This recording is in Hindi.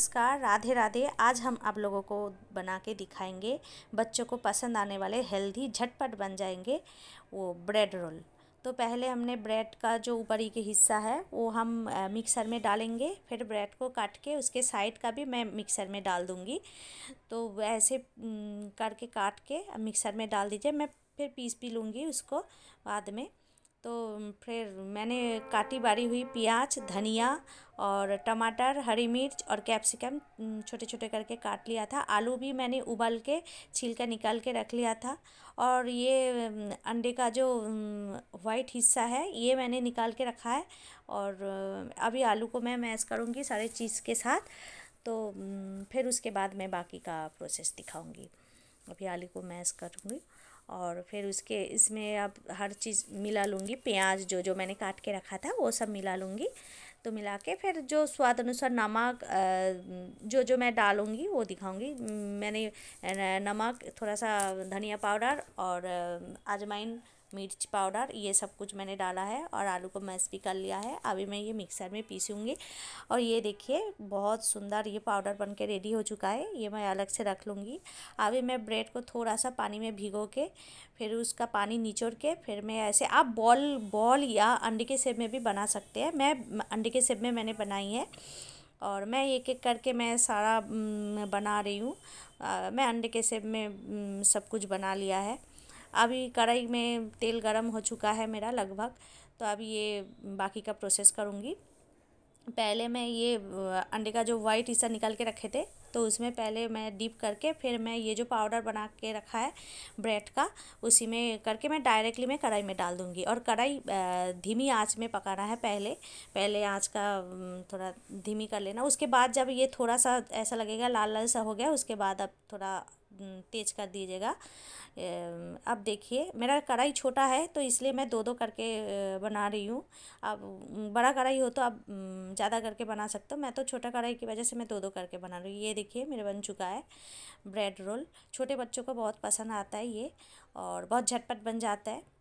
नमस्कार राधे राधे आज हम आप लोगों को बना के दिखाएंगे बच्चों को पसंद आने वाले हेल्दी झटपट बन जाएंगे वो ब्रेड रोल तो पहले हमने ब्रेड का जो ऊपरी के हिस्सा है वो हम मिक्सर में डालेंगे फिर ब्रेड को काट के उसके साइड का भी मैं मिक्सर में डाल दूँगी तो ऐसे करके काट के मिक्सर में डाल दीजिए मैं फिर पीस भी लूँगी उसको बाद में तो फिर मैंने काटी बारी हुई प्याज धनिया और टमाटर हरी मिर्च और कैप्सिकम छोटे छोटे करके काट लिया था आलू भी मैंने उबाल के छील कर निकाल के रख लिया था और ये अंडे का जो वाइट हिस्सा है ये मैंने निकाल के रखा है और अभी आलू को मैं मैश करूँगी सारे चीज़ के साथ तो फिर उसके बाद मैं बाकी का प्रोसेस दिखाऊँगी अभी आलू को मैश करूँगी और फिर उसके इसमें अब हर चीज़ मिला लूँगी प्याज जो जो मैंने काट के रखा था वो सब मिला लूँगी तो मिला के फिर जो स्वाद अनुसार नमक जो जो मैं डालूँगी वो दिखाऊँगी मैंने नमक थोड़ा सा धनिया पाउडर और आजमाइन मिर्च पाउडर ये सब कुछ मैंने डाला है और आलू को मैश भी कर लिया है अभी मैं ये मिक्सर में पीसूँगी और ये देखिए बहुत सुंदर ये पाउडर बन के रेडी हो चुका है ये मैं अलग से रख लूँगी अभी मैं ब्रेड को थोड़ा सा पानी में भिगो के फिर उसका पानी निचोड़ के फिर मैं ऐसे आप बॉल बॉल या अंडे के सेब में भी बना सकते हैं मैं अंडे के सेब में मैंने बनाई है और मैं एक एक करके मैं सारा बना रही हूँ मैं अंडे के सेब में सब कुछ बना लिया है अभी कढ़ाई में तेल गर्म हो चुका है मेरा लगभग तो अब ये बाकी का प्रोसेस करूँगी पहले मैं ये अंडे का जो वाइट हिस्सा निकाल के रखे थे तो उसमें पहले मैं डीप करके फिर मैं ये जो पाउडर बना के रखा है ब्रेड का उसी में करके मैं डायरेक्टली मैं कढ़ाई में डाल दूँगी और कढ़ाई धीमी आंच में पकाना है पहले पहले आंच का थोड़ा धीमी कर लेना उसके बाद जब ये थोड़ा सा ऐसा लगेगा लाल लाल सा हो गया उसके बाद अब थोड़ा तेज कर दीजिएगा अब देखिए मेरा कढ़ाई छोटा है तो इसलिए मैं दो दो करके बना रही हूँ अब बड़ा कढ़ाई हो तो आप ज़्यादा करके बना सकते हो मैं तो छोटा कढ़ाई की वजह से मैं दो दो करके बना रही हूँ ये देखिए मेरा बन चुका है ब्रेड रोल छोटे बच्चों को बहुत पसंद आता है ये और बहुत झटपट बन जाता है